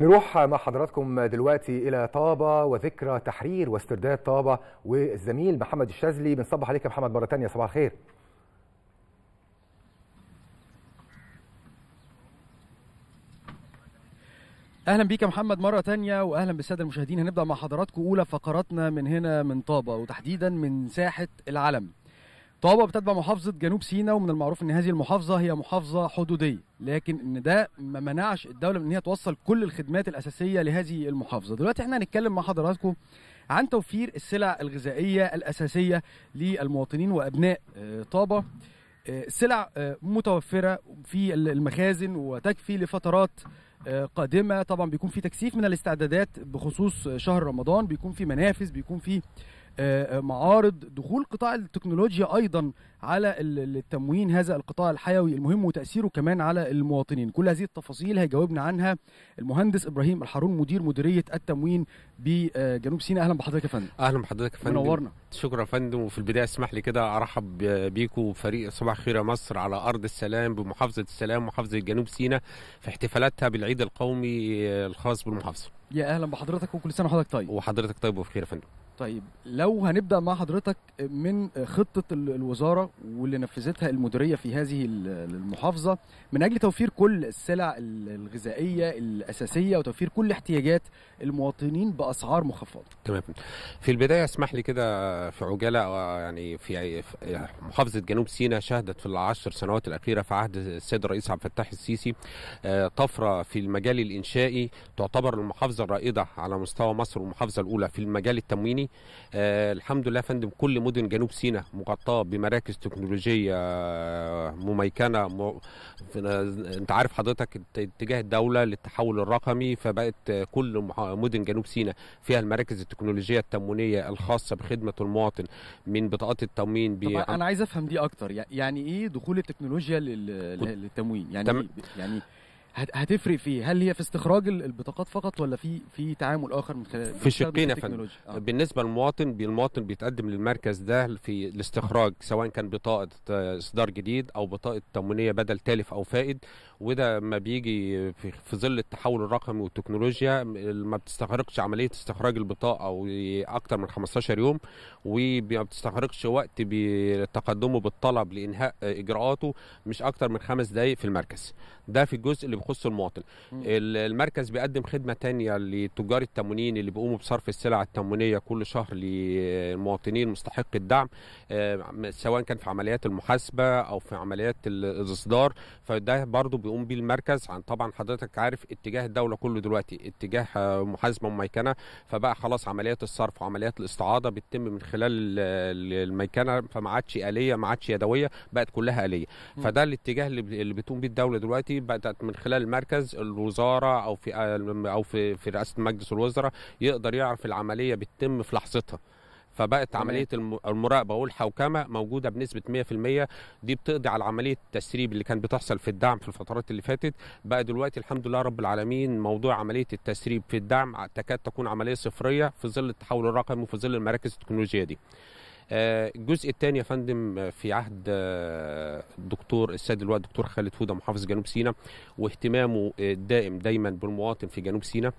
نروح مع حضراتكم دلوقتي الى طابه وذكرى تحرير واسترداد طابه والزميل محمد الشاذلي بنصبح عليك يا محمد مره ثانيه صباح الخير. اهلا بيك يا محمد مره ثانيه واهلا بالساده المشاهدين هنبدا مع حضراتكم اولى فقراتنا من هنا من طابه وتحديدا من ساحه العلم طابة بتتبع محافظة جنوب سيناء ومن المعروف ان هذه المحافظة هي محافظة حدودية لكن ان ده ما منعش الدولة من ان هي توصل كل الخدمات الأساسية لهذه المحافظة دلوقتي احنا هنتكلم مع حضراتكم عن توفير السلع الغذائية الأساسية للمواطنين وأبناء آه، طابة آه، سلع آه، متوفرة في المخازن وتكفي لفترات قادمة طبعا بيكون في تكثيف من الاستعدادات بخصوص شهر رمضان بيكون في منافس بيكون في معارض دخول قطاع التكنولوجيا ايضا على التموين هذا القطاع الحيوي المهم وتاثيره كمان على المواطنين كل هذه التفاصيل هيجاوبنا عنها المهندس ابراهيم الحارون مدير مديريه التموين بجنوب سيناء اهلا بحضرتك يا فندم اهلا بحضرتك يا فندم منورنا شكرا يا فندم وفي البدايه اسمح لي كده ارحب بيكم وفريق صباح خير يا مصر على ارض السلام بمحافظه السلام محافظه جنوب سيناء في احتفالاتها بالعيد القومي الخاص بالمحافظه يا اهلا بحضرتك وكل سنه وحضرتك طيب وحضرتك طيب وبخير يا فندم طيب لو هنبدا مع حضرتك من خطه الوزاره واللي نفذتها المديريه في هذه المحافظه من اجل توفير كل السلع الغذائيه الاساسيه وتوفير كل احتياجات المواطنين باسعار مخفضه. تمام. في البدايه اسمح لي كده في عجاله آه، يعني في يعني محافظه جنوب سيناء شهدت في العشر سنوات الاخيره في عهد السيد الرئيس عبد الفتاح السيسي آه، طفره في المجال الانشائي تعتبر المحافظه الرائده على مستوى مصر والمحافظه الاولى في المجال التمويني آه، الحمد لله فندم كل مدن جنوب سيناء مغطاه بمراكز تكنولوجيه آه، مميكنه م... انت عارف حضرتك اتجاه الدوله للتحول الرقمي فبقت كل مدن جنوب سيناء فيها المراكز التكنولوجيه التموينيه الخاصه بخدمه المواطن من بطاقات التموين بي... انا عايز افهم دي اكتر يعني ايه دخول التكنولوجيا لل... للتموين يعني تم... إيه؟ يعني هتفرق في إيه؟ هل هي في استخراج البطاقات فقط ولا في في تعامل اخر من خلال في شقين آه. بالنسبه للمواطن المواطن بيتقدم للمركز ده في الاستخراج سواء كان بطاقه اصدار جديد او بطاقه تموينيه بدل تالف او فائد وده ما بيجي في ظل التحول الرقمي والتكنولوجيا ما بتستغرقش عمليه استخراج البطاقه اكتر من 15 يوم وما بتستغرقش وقت بتقدمه بالطلب لانهاء اجراءاته مش اكتر من خمس دقائق في المركز ده في الجزء اللي بيخص المواطن المركز بيقدم خدمه تانية لتجار التموينين اللي بيقوموا بصرف السلع التموينيه كل شهر للمواطنين مستحق الدعم آه، سواء كان في عمليات المحاسبه او في عمليات الاصدار فده برضه بيقوم بيه المركز عن طبعا حضرتك عارف اتجاه الدوله كله دلوقتي اتجاه آه، محاسبه ميكنه فبقى خلاص عمليات الصرف وعمليات الاستعاضه بتتم من خلال الميكنه فما عادش اليه ما عادش يدويه بقت كلها اليه فده الاتجاه اللي بتقوم بيه الدوله دلوقتي بدات من خلال المركز الوزاره او في آه، او في رئاسه مجلس الوزراء يقدر يعرف العمليه بتتم في لحظتها فبقت عمليه المراقبه والحوكمه موجوده بنسبه 100% دي بتقضي على عمليه التسريب اللي كانت بتحصل في الدعم في الفترات اللي فاتت بقى دلوقتي الحمد لله رب العالمين موضوع عمليه التسريب في الدعم تكاد تكون عمليه صفريه في ظل التحول الرقمي وفي ظل المراكز التكنولوجيه دي آه، الجزء الثاني يا فندم آه، في عهد آه، الدكتور السيد الوقت الدكتور خالد هوده محافظ جنوب سيناء واهتمامه الدائم دايما بالمواطن في جنوب سيناء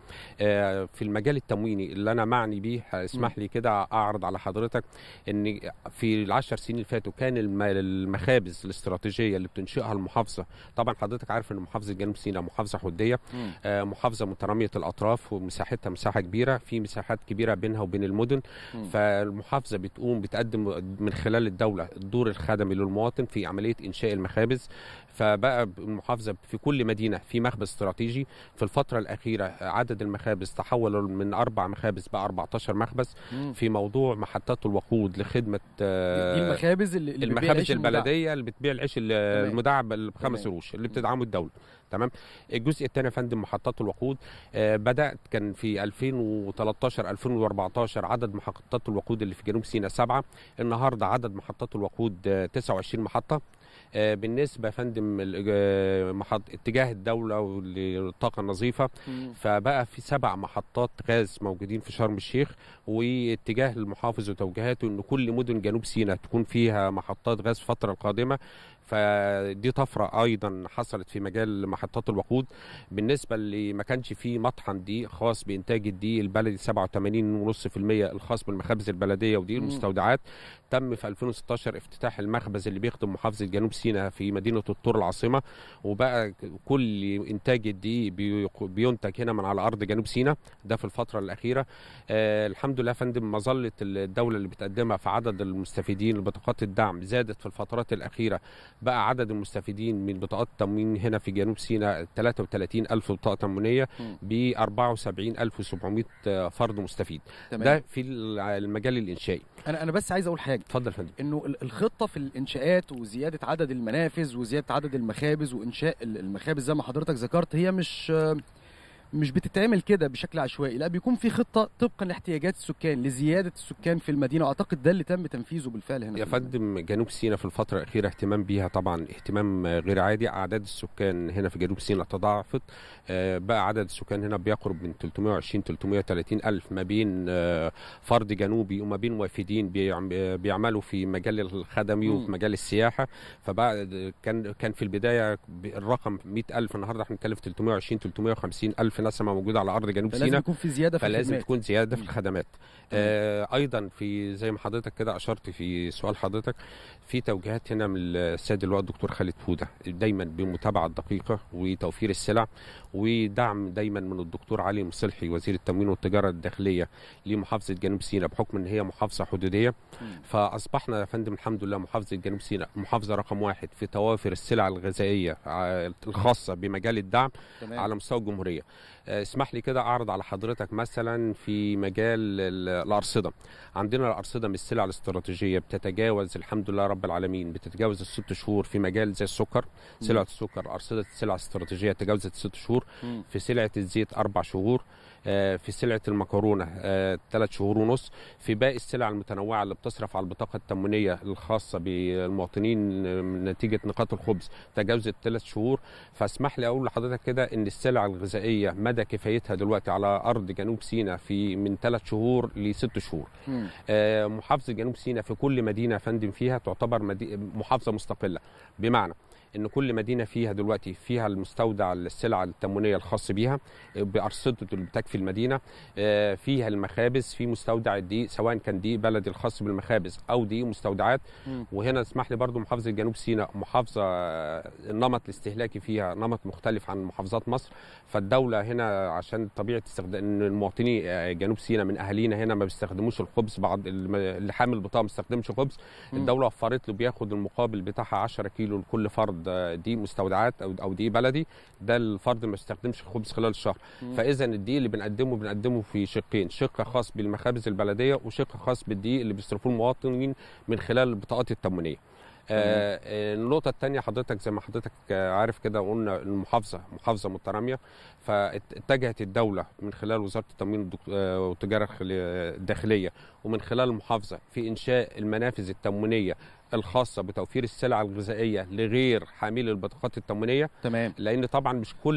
في المجال التمويني اللي انا معني بيه اسمح لي كده اعرض على حضرتك ان في العشر سنين اللي فاتوا كان المخابز الاستراتيجيه اللي بتنشئها المحافظه طبعا حضرتك عارف ان محافظه جنوب سيناء محافظه حديه محافظه متراميه الاطراف ومساحتها مساحه كبيره في مساحات كبيره بينها وبين المدن فالمحافظه بتقوم بتقدم بتقدم من خلال الدولة الدور الخدمي للمواطن في عملية إنشاء المخابز فبقى المحافظه في كل مدينه في مخبز استراتيجي في الفتره الاخيره عدد المخابز تحول من اربع مخابز بقى 14 مخبز في موضوع محطات الوقود لخدمه آه، المخابز اللي المخابز البلديه اللي بتبيع العيش المدعم بخمس قروش اللي بتدعمه الدوله تمام الجزء الثاني يا فندم محطات الوقود آه، بدات كان في 2013 2014 عدد محطات الوقود اللي في جنوب سيناء سبعه النهارده عدد محطات الوقود 29 آه، محطه آه، بالنسبه يا فندم آه، اتجاه الدوله والطاقه النظيفه فبقى في سبع محطات غاز موجودين في شرم الشيخ واتجاه المحافظ وتوجيهاته ان كل مدن جنوب سيناء تكون فيها محطات غاز الفتره القادمه فدي طفره ايضا حصلت في مجال محطات الوقود بالنسبه اللي ما كانش فيه مطحن دي خاص بانتاج الدي البلدي 87.5% الخاص بالمخابز البلديه ودي المستودعات تم في 2016 افتتاح المخبز اللي بيخدم محافظه جنوب سيناء في مدينه الطور العاصمه وبقى كل انتاج الدي بينتج هنا من على ارض جنوب سيناء ده في الفتره الاخيره آه الحمد لله يا فندم مظله الدوله اللي بتقدمها في عدد المستفيدين لبطاقات الدعم زادت في الفترات الاخيره بقى عدد المستفيدين من بطاقات التموين هنا في جنوب سيناء 33 ألف بطاقة تموينية ب 74700 فرد مستفيد تمام. ده في المجال الإنشائي أنا أنا بس عايز أقول حاجة اتفضل يا فندم إنه الخطة في الإنشاءات وزيادة عدد المنافذ وزيادة عدد المخابز وإنشاء المخابز زي ما حضرتك ذكرت هي مش مش بتتعمل كده بشكل عشوائي لا بيكون في خطه طبقا لاحتياجات السكان لزياده السكان في المدينه واعتقد ده اللي تم تنفيذه بالفعل هنا يا فندم جنوب سيناء في الفتره الاخيره اهتمام بيها طبعا اهتمام غير عادي اعداد السكان هنا في جنوب سيناء تضاعفت آه، بقى عدد السكان هنا بيقرب من 320 330 الف ما بين آه، فرد جنوبي وما بين وافدين بيعملوا في مجال الخدمي وفي مجال السياحه فبقى كان كان في البدايه الرقم 100 الف النهارده احنا بنتكلم في 320 350 الف ما موجوده على ارض جنوب سيناء فلازم يكون في زياده في فلازم الخدمات. تكون زياده في الخدمات آه ايضا في زي ما حضرتك كده اشرت في سؤال حضرتك في توجيهات هنا من السيد اللواء الدكتور خالد فوده دايما بمتابعه دقيقه وتوفير السلع ودعم دايما من الدكتور علي مصلحي وزير التموين والتجاره الداخليه لمحافظه جنوب سيناء بحكم ان هي محافظه حدوديه فاصبحنا يا فندم الحمد لله محافظه جنوب سيناء محافظه رقم واحد في توافر السلع الغذائيه آه، الخاصه بمجال الدعم تمام. على مستوى الجمهوريه آه، اسمح لي كده اعرض على حضرتك مثلا في مجال الارصده عندنا الارصده من السلع الاستراتيجيه بتتجاوز الحمد لله رب العالمين بتتجاوز الست شهور في مجال زي السكر سلعه السكر ارصده السلع الاستراتيجيه تجاوزت الست شهور في سلعه الزيت اربع شهور آه، في سلعه المكرونه ثلاث آه، شهور ونص في باقي السلع المتنوعه اللي بتصرف على البطاقه التموينيه الخاصه بالمواطنين آه، نتيجه نقاط الخبز تجاوزت ثلاث شهور فاسمح لي اقول لحضرتك كده ان السلع الغذائيه مدى كفايتها دلوقتي على ارض جنوب سيناء في من ثلاث شهور لست شهور محافظه جنوب سيناء في كل مدينه فندم فيها تعتبر محافظه مستقله بمعنى ان كل مدينه فيها دلوقتي فيها المستودع السلع التموينيه الخاص بيها آه، بارصدته اللي بتكفي المدينه آه، فيها المخابز في مستودع دي سواء كان دي بلدي الخاص بالمخابز او دي مستودعات وهنا اسمح لي برضو محافظه جنوب سيناء محافظه النمط آه، الاستهلاكي فيها نمط مختلف عن محافظات مصر فالدوله هنا عشان طبيعه استخدام ان المواطني جنوب سيناء من اهالينا هنا ما بيستخدموش الخبز بعض اللي حامل بطاقه ما بيستخدمش خبز الدوله وفرت له بياخد المقابل بتاعها 10 كيلو لكل فرد دي مستودعات او او دي بلدي ده الفرد ما بيستخدمش الخبز خلال الشهر فاذا الدي اللي بنقدمه بنقدمه في شقين شق خاص بالمخابز البلديه وشق خاص بالدي اللي بيصرفوه المواطنين من خلال البطاقات التموينيه آه، آه، النقطة الثانية حضرتك زي ما حضرتك عارف كده قلنا المحافظة محافظة مترامية فاتجهت الدولة من خلال وزارة التموين آه، والتجارة الداخلية ومن خلال المحافظة في إنشاء المنافذ التموينية الخاصه بتوفير السلع الغذائيه لغير حامل البطاقات التموينيه تمام لان طبعا مش كل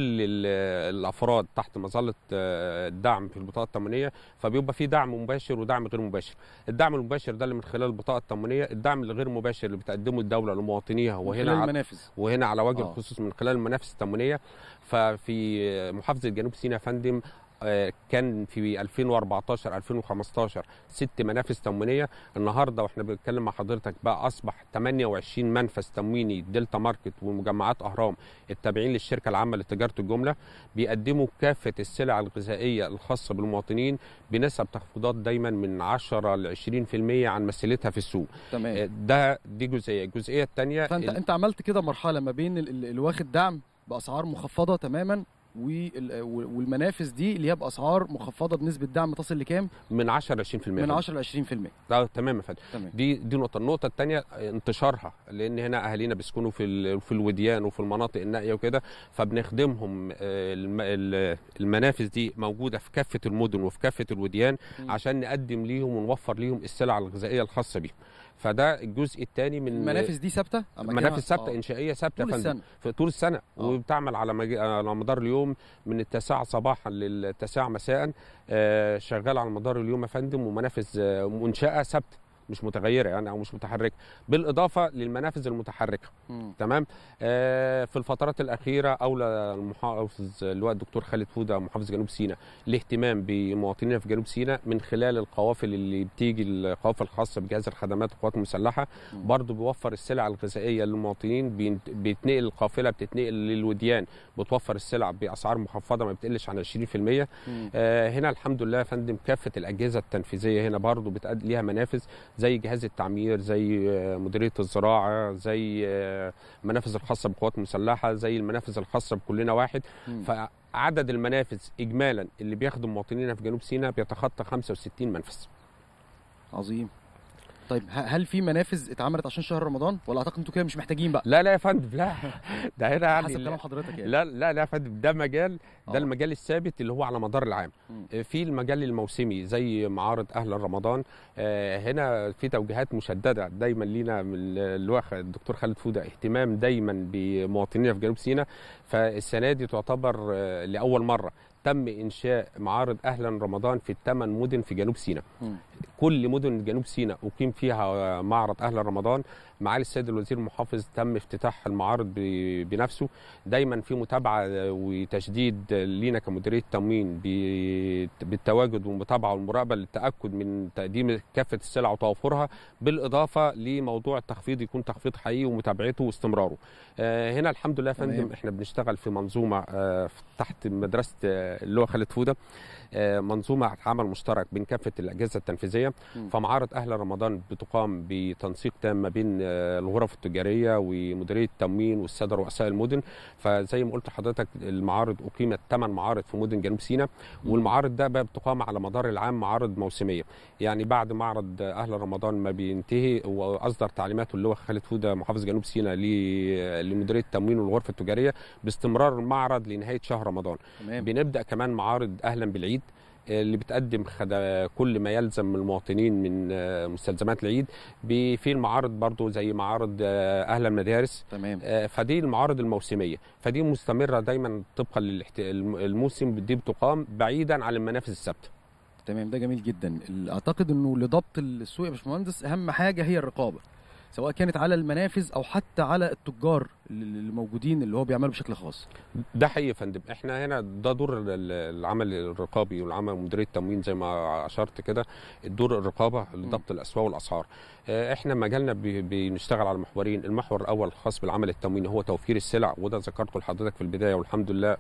الافراد تحت مظله الدعم آه، في البطاقه التموينيه فبيبقى في دعم مباشر ودعم غير مباشر الدعم المباشر ده اللي من خلال البطاقه التموينيه الدعم الغير مباشر اللي بتقدمه الدوله لمواطنيها وهنا على وهنا على وجه آه. الخصوص من خلال المنافس التموينيه ففي محافظه جنوب سيناء يا فندم آه، كان في 2014 2015 ست منافس تموينيه النهارده واحنا بنتكلم مع حضرتك بقى اصبح 28 منفذ تمويني دلتا ماركت ومجمعات اهرام التابعين للشركه العامه لتجاره الجمله بيقدموا كافه السلع الغذائيه الخاصه بالمواطنين بنسب تخفيضات دايما من 10 ل 20% عن مثيلتها في السوق تمام آه، ده دي جزئيه الجزئيه الثانيه فانت ال... انت عملت كده مرحله ما بين اللي واخد دعم باسعار مخفضه تماما والمنافس دي اللي هي باسعار مخفضه بنسبه دعم تصل لكام؟ من 10 ل 20% من 10 ل 20% اه تمام يا فندم دي دي نقطه النقطه الثانيه انتشارها لان هنا اهالينا بيسكنوا في في الوديان وفي المناطق النائيه وكده فبنخدمهم آه، المنافس دي موجوده في كافه المدن وفي كافه الوديان عشان نقدم ليهم ونوفر ليهم السلع الغذائيه الخاصه بيهم فده الجزء الثاني من المنافس دي ثابته منافس ثابته آه. انشائيه ثابته طول السنه في طول السنه أوه. وبتعمل على مج... على مدار اليوم من التاسعه صباحا للتاسعه مساء آه، شغال على مدار اليوم يا فندم ومنافس منشاه آه، ثابته مش متغيره يعني او مش متحركه بالاضافه للمنافذ المتحركه م. تمام آه في الفترات الاخيره اولى المحافظ اللواء الدكتور خالد فوده محافظ جنوب سيناء الاهتمام بمواطنينا في جنوب سيناء من خلال القوافل اللي بتيجي القوافل الخاصه بجهاز الخدمات والقوات المسلحه برضه بيوفر السلع الغذائيه للمواطنين بيتنقل القافله بتتنقل للوديان بتوفر السلع باسعار مخفضه ما بتقلش عن 20% آه هنا الحمد لله يا فندم كافه الاجهزه التنفيذيه هنا برضه بتقدم ليها منافذ زي جهاز التعمير زي آه، مديريه الزراعه زي آه، المنافذ الخاصه بالقوات المسلحه زي المنافذ الخاصه بكلنا واحد فعدد المنافذ اجمالا اللي بيخدم مواطنينا في جنوب سيناء بيتخطى 65 منفذ عظيم طيب هل في منافذ اتعملت عشان شهر رمضان ولا اعتقد انتوا كده مش محتاجين بقى لا لا يا فندم لا ده هنا يعني حسب كلام حضرتك يعني لا لا لا يا فندم ده مجال ده آه. المجال الثابت اللي هو على مدار العام م. آه، في المجال الموسمي زي معارض اهل رمضان آه، هنا في توجيهات مشدده دايما لينا من الواخ الدكتور خالد فوده اهتمام دايما بمواطنينا في جنوب سيناء فالسنه دي تعتبر لاول مره تم انشاء معارض اهلا رمضان في الثمان مدن في جنوب سيناء كل مدن جنوب سيناء أقيم فيها معرض أهل رمضان معالي السيد الوزير المحافظ تم افتتاح المعارض بنفسه دايما في متابعة وتشديد لينا كمديرية التموين بالتواجد والمتابعة والمراقبة للتأكد من تقديم كافة السلع وتوفرها بالإضافة لموضوع التخفيض يكون تخفيض حقيقي ومتابعته واستمراره آه، هنا الحمد لله يا فندم احنا بنشتغل في منظومة آه، تحت مدرسة آه، اللي هو خالد فودة منظومة عمل مشترك بين كافة الأجهزة التنفيذية فمعارض اهل رمضان بتقام بتنسيق تام ما بين آه، الغرف التجاريه ومديريه التموين والساده رؤساء المدن فزي ما قلت لحضرتك المعارض اقيمت ثمان معارض في مدن جنوب سيناء والمعارض ده بقى بتقام على مدار العام معارض موسميه يعني بعد معرض اهل رمضان ما بينتهي واصدر تعليماته اللي هو خالد فوده محافظ جنوب سيناء لمديريه التموين والغرفه التجاريه باستمرار المعرض لنهايه شهر رمضان تمام. بنبدا كمان معارض اهلا بالعيد اللي بتقدم كل ما يلزم المواطنين من آه، مستلزمات العيد في المعارض برضو زي معارض آه، اهل المدارس تمام آه، فدي المعارض الموسميه فدي مستمره دايما طبقا للموسم دي بتقام بعيدا عن المنافس الثابته تمام ده جميل جدا اعتقد انه لضبط السوق يا باشمهندس اهم حاجه هي الرقابه سواء كانت على المنافذ او حتى على التجار للموجودين اللي هو بيعمله بشكل خاص ده حقيقي يا فندم احنا هنا ده دور العمل الرقابي والعمل مديريه التموين زي ما اشرت كده الدور الرقابه لضبط الاسواق والاسعار آه، احنا مجالنا بنشتغل على محورين المحور الاول الخاص بالعمل التمويني هو توفير السلع وده ذكرته لحضرتك في البدايه والحمد لله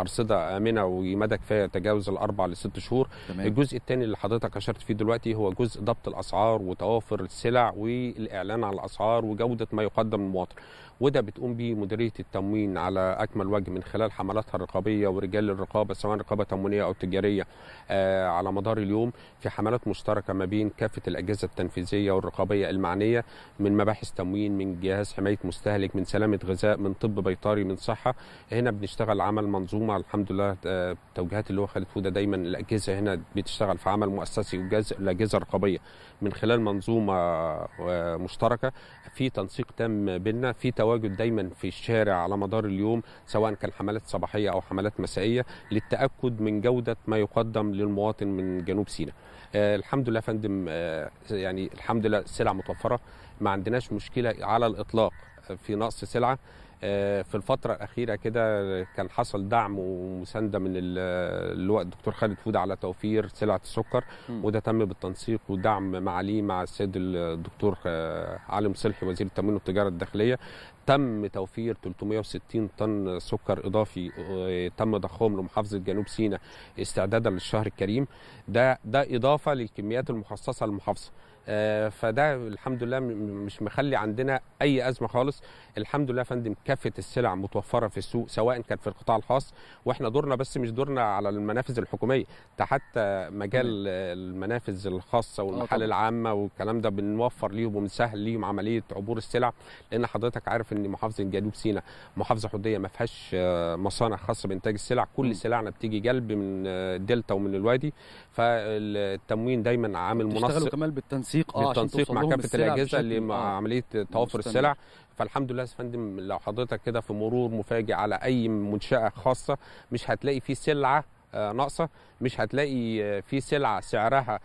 ارصده امنه ومدى كفايه تجاوز الاربع لست شهور تمام. الجزء الثاني اللي حضرتك اشرت فيه دلوقتي هو جزء ضبط الاسعار وتوافر السلع والاعلان عن الاسعار وجوده ما يقدم للمواطن وده بتقوم به مديريه التموين على اكمل وجه من خلال حملاتها الرقابيه ورجال الرقابه سواء رقابه تموينيه او تجاريه آه، على مدار اليوم في حملات مشتركه ما بين كافه الاجهزه التنفيذيه والرقابيه المعنيه من مباحث تموين من جهاز حمايه مستهلك من سلامه غذاء من طب بيطري من صحه هنا بنشتغل عمل منظومه الحمد لله التوجيهات آه، اللي هو خالد فوده دايما الاجهزه هنا بتشتغل في عمل مؤسسي الاجهزه الرقابيه من خلال منظومه آه، مشتركه في تنسيق تام بيننا في تواجد دايما في الشارع على مدار اليوم سواء كان حملات صباحيه او حملات مسائيه للتاكد من جوده ما يقدم للمواطن من جنوب سيناء. آه، الحمد لله يا فندم آه، يعني الحمد لله السلع متوفره ما عندناش مشكله على الاطلاق آه، في نقص سلعه آه، في الفترة الأخيرة كده كان حصل دعم ومساندة من اللواء الدكتور خالد فودة على توفير سلعة السكر م. وده تم بالتنسيق ودعم معاليه مع السيد الدكتور آه، علي مصلحي وزير التموين والتجارة الداخلية تم توفير 360 طن سكر اضافي آه، تم ضخهم لمحافظه جنوب سيناء استعدادا للشهر الكريم ده ده اضافه للكميات المخصصه للمحافظه آه، فده الحمد لله مش مخلي عندنا اي ازمه خالص الحمد لله يا فندم كافه السلع متوفره في السوق سواء كانت في القطاع الخاص واحنا دورنا بس مش دورنا على المنافذ الحكوميه ده حتى مجال المنافذ الخاصه آه، والمحال العامه والكلام ده بنوفر ليهم وبنسهل ليهم عمليه عبور السلع لان حضرتك عارف ان محافظه جنوب سيناء محافظه حدوديه ما فيهاش مصانع خاصه بانتاج السلع كل سلعنا بتيجي جلب من الدلتا ومن الوادي فالتموين دايما عامل منسق كمان بالتنسيق بالتنسيق آه, آه، التنسيق مع كافه الاجهزه اللي مع عمليه توافر السلع فالحمد لله يا فندم لو حضرتك كده في مرور مفاجئ على اي منشاه خاصه مش هتلاقي فيه سلعه آه، ناقصه مش هتلاقي آه، في سلعه سعرها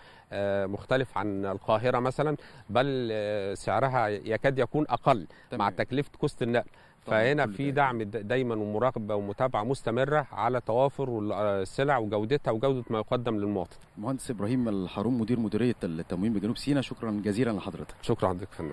مختلف عن القاهره مثلا بل سعرها يكاد يكون اقل تمام. مع تكلفه كوست النقل فهنا في دعم دايما ومراقبه ومتابعه مستمره على توافر السلع وجودتها وجوده ما يقدم للمواطن. مهندس ابراهيم الحروم مدير مديريه التموين بجنوب سيناء شكرا جزيلا لحضرتك. شكرا حضرتك فندم.